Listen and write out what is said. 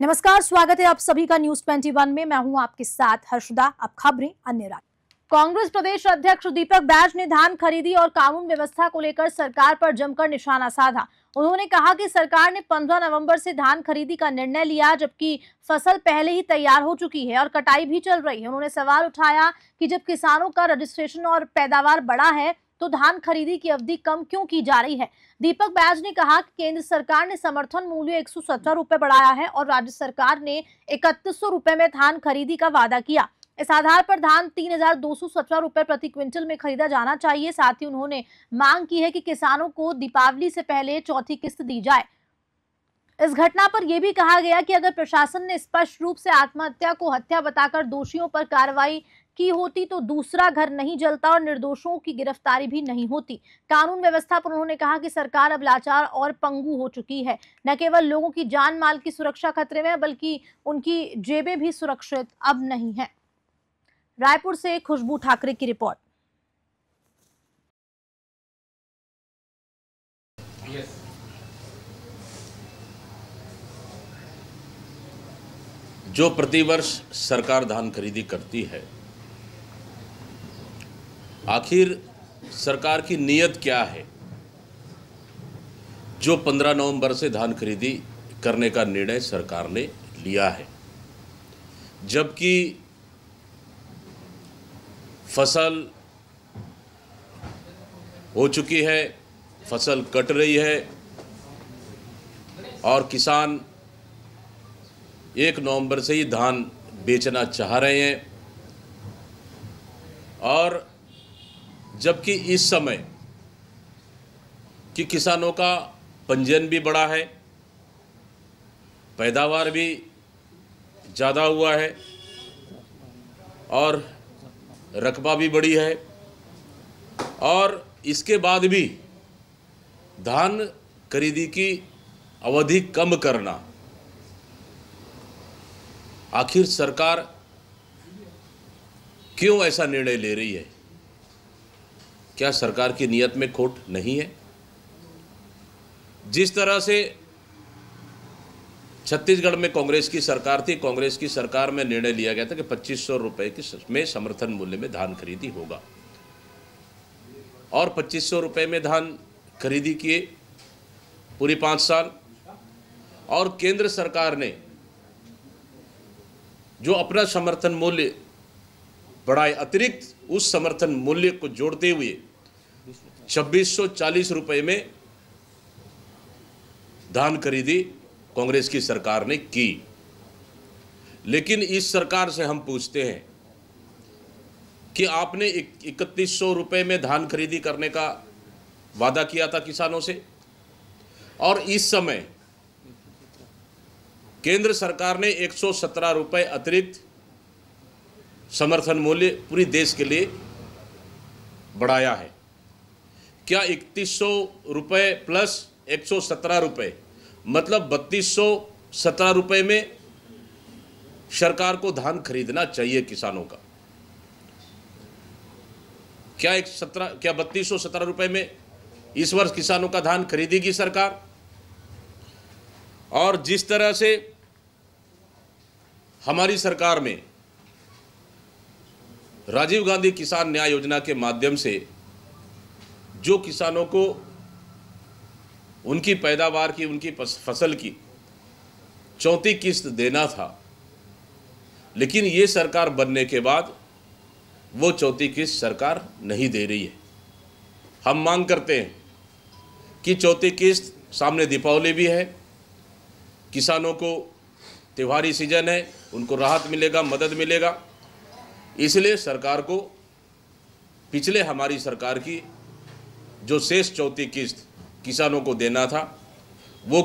नमस्कार स्वागत है आप सभी का न्यूज 21 में मैं हूं आपके साथ हर्षदा अब खबरें अन्य कांग्रेस प्रदेश अध्यक्ष दीपक बैज ने धान खरीदी और कानून व्यवस्था को लेकर सरकार पर जमकर निशाना साधा उन्होंने कहा कि सरकार ने 15 नवंबर से धान खरीदी का निर्णय लिया जबकि फसल पहले ही तैयार हो चुकी है और कटाई भी चल रही है उन्होंने सवाल उठाया कि जब किसानों का रजिस्ट्रेशन और पैदावार बढ़ा है तो धान खरीदी की अवधि कम क्यों की जा रही है दीपक बैज ने कहा कि केंद्र सरकार ने समर्थन मूल्य एक रुपए बढ़ाया है और राज्य सरकार ने इकतीस रुपए में धान खरीदी का वादा किया इस आधार पर धान तीन हजार रुपए प्रति क्विंटल में खरीदा जाना चाहिए साथ ही उन्होंने मांग की है कि किसानों को दीपावली से पहले चौथी किस्त दी जाए इस घटना पर यह भी कहा गया कि अगर प्रशासन ने स्पष्ट रूप से आत्महत्या को हत्या बताकर दोषियों पर कार्रवाई की होती तो दूसरा घर नहीं जलता और निर्दोषों की गिरफ्तारी भी नहीं होती कानून व्यवस्था पर उन्होंने कहा कि सरकार अब लाचार और पंगु हो चुकी है न केवल लोगों की जान माल की सुरक्षा खतरे में बल्कि उनकी जेबें भी सुरक्षित अब नहीं है रायपुर से खुशबू ठाकरे की रिपोर्ट जो प्रतिवर्ष सरकार धान खरीदी करती है आखिर सरकार की नीयत क्या है जो 15 नवंबर से धान खरीदी करने का निर्णय सरकार ने लिया है जबकि फसल हो चुकी है फसल कट रही है और किसान एक नवंबर से ही धान बेचना चाह रहे हैं और जबकि इस समय कि किसानों का पंजीयन भी बढ़ा है पैदावार भी ज़्यादा हुआ है और रकबा भी बढ़ी है और इसके बाद भी धान खरीदी की अवधि कम करना आखिर सरकार क्यों ऐसा निर्णय ले रही है क्या सरकार की नीयत में खोट नहीं है जिस तरह से छत्तीसगढ़ में कांग्रेस की सरकार थी कांग्रेस की सरकार में निर्णय लिया गया था कि पच्चीस सौ रुपए की में समर्थन मूल्य में धान खरीदी होगा और पच्चीस सौ रुपए में धान खरीदी किए पूरी पांच साल और केंद्र सरकार ने जो अपना समर्थन मूल्य बढ़ाए अतिरिक्त उस समर्थन मूल्य को जोड़ते हुए छब्बीस सौ चालीस रुपये में धान खरीदी कांग्रेस की सरकार ने की लेकिन इस सरकार से हम पूछते हैं कि आपने इकतीस सौ रुपये में धान खरीदी करने का वादा किया था किसानों से और इस समय केंद्र सरकार ने एक सौ सत्रह रुपये अतिरिक्त समर्थन मूल्य पूरी देश के लिए बढ़ाया है क्या इकतीस सौ प्लस एक सौ सत्रह रुपये मतलब बत्तीस सौ सत्रह में सरकार को धान खरीदना चाहिए किसानों का क्या एक सत्रह क्या बत्तीस सौ सत्रह में इस वर्ष किसानों का धान खरीदेगी सरकार और जिस तरह से हमारी सरकार में राजीव गांधी किसान न्याय योजना के माध्यम से जो किसानों को उनकी पैदावार की उनकी फसल की चौथी किस्त देना था लेकिन ये सरकार बनने के बाद वो चौथी किस्त सरकार नहीं दे रही है हम मांग करते हैं कि चौथी किस्त सामने दीपावली भी है किसानों को त्योहारी सीजन है उनको राहत मिलेगा मदद मिलेगा इसलिए सरकार को पिछले हमारी सरकार की जो शेष चौथी किस्त किसानों को देना था वो